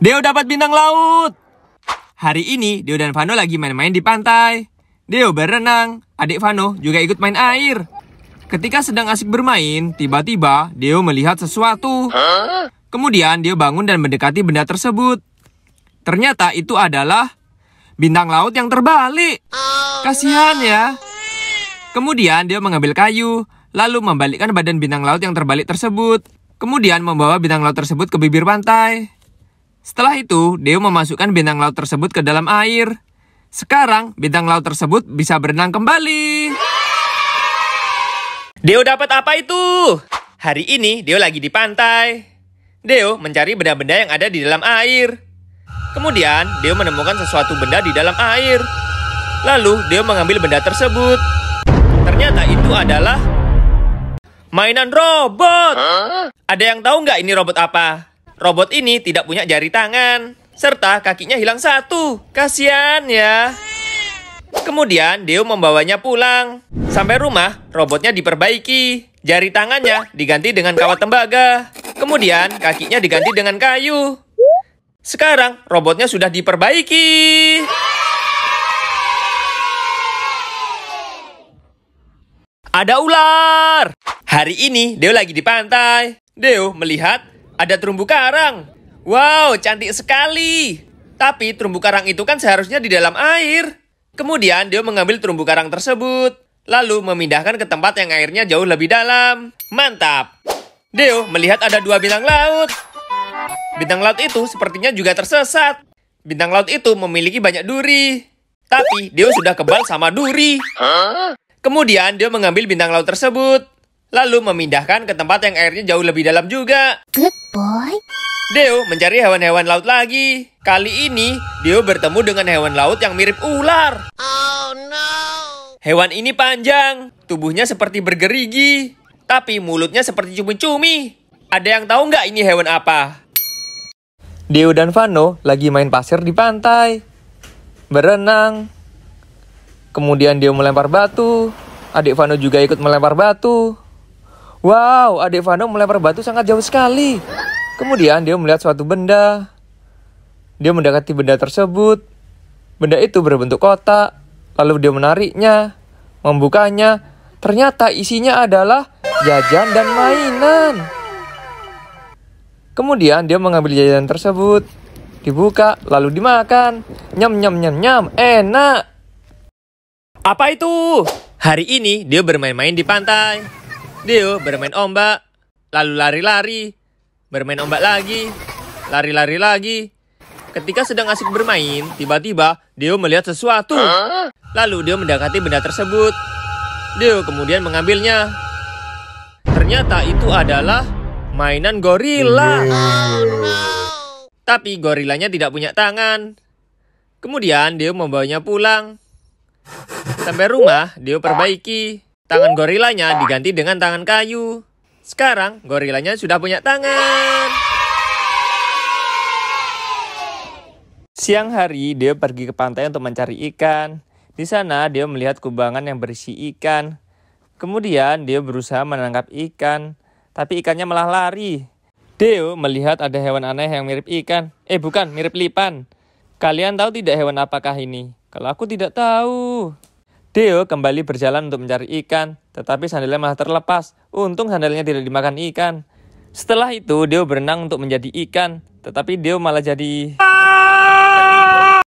Deo dapat bintang laut! Hari ini, Deo dan Vano lagi main-main di pantai. Deo berenang, adik Vano juga ikut main air. Ketika sedang asik bermain, tiba-tiba Deo melihat sesuatu. Kemudian Deo bangun dan mendekati benda tersebut. Ternyata itu adalah bintang laut yang terbalik. Kasihan ya. Kemudian Deo mengambil kayu, lalu membalikkan badan bintang laut yang terbalik tersebut. Kemudian membawa bintang laut tersebut ke bibir pantai. Setelah itu, Deo memasukkan bintang laut tersebut ke dalam air. Sekarang, bintang laut tersebut bisa berenang kembali. Deo dapat apa itu? Hari ini, Deo lagi di pantai. Deo mencari benda-benda yang ada di dalam air. Kemudian, Deo menemukan sesuatu benda di dalam air. Lalu, Deo mengambil benda tersebut. Ternyata itu adalah mainan robot. Huh? Ada yang tahu nggak ini robot apa? Robot ini tidak punya jari tangan, serta kakinya hilang satu. Kasian ya. Kemudian Deo membawanya pulang. Sampai rumah, robotnya diperbaiki. Jari tangannya diganti dengan kawat tembaga. Kemudian kakinya diganti dengan kayu. Sekarang robotnya sudah diperbaiki. Ada ular! Hari ini Deo lagi di pantai. Deo melihat ada terumbu karang. Wow, cantik sekali. Tapi terumbu karang itu kan seharusnya di dalam air. Kemudian dia mengambil terumbu karang tersebut, lalu memindahkan ke tempat yang airnya jauh lebih dalam. Mantap! Deo melihat ada dua bintang laut. Bintang laut itu sepertinya juga tersesat. Bintang laut itu memiliki banyak duri. Tapi Deo sudah kebal sama duri. Kemudian Deo mengambil bintang laut tersebut lalu memindahkan ke tempat yang airnya jauh lebih dalam juga. Good boy. Deo mencari hewan-hewan laut lagi. Kali ini, Deo bertemu dengan hewan laut yang mirip ular. Oh no. Hewan ini panjang, tubuhnya seperti bergerigi, tapi mulutnya seperti cumi-cumi. Ada yang tahu nggak ini hewan apa? Deo dan Vano lagi main pasir di pantai. Berenang. Kemudian Deo melempar batu. Adik Vano juga ikut melempar batu. Wow, adik Vano melempar batu sangat jauh sekali. Kemudian dia melihat suatu benda. Dia mendekati benda tersebut. Benda itu berbentuk kotak. Lalu dia menariknya, membukanya. Ternyata isinya adalah jajan dan mainan. Kemudian dia mengambil jajan tersebut, dibuka, lalu dimakan. Nyam nyam nyam nyam, enak. Apa itu? Hari ini dia bermain-main di pantai. Dio bermain ombak, lalu lari-lari, bermain ombak lagi, lari-lari lagi. Ketika sedang asik bermain, tiba-tiba Dio melihat sesuatu. Lalu Dio mendekati benda tersebut. Dio kemudian mengambilnya. Ternyata itu adalah mainan gorila. Tapi gorilanya tidak punya tangan. Kemudian Dio membawanya pulang. Sampai rumah, Dio perbaiki. Tangan gorilanya diganti dengan tangan kayu. Sekarang gorilanya sudah punya tangan. Siang hari, dia pergi ke pantai untuk mencari ikan. Di sana, dia melihat kubangan yang berisi ikan. Kemudian, dia berusaha menangkap ikan, tapi ikannya malah lari. Deo melihat ada hewan aneh yang mirip ikan. Eh, bukan, mirip lipan. Kalian tahu tidak hewan apakah ini? Kalau aku tidak tahu. Deo kembali berjalan untuk mencari ikan, tetapi sandalnya malah terlepas. Untung sandalnya tidak dimakan ikan. Setelah itu, Deo berenang untuk menjadi ikan, tetapi Deo malah jadi...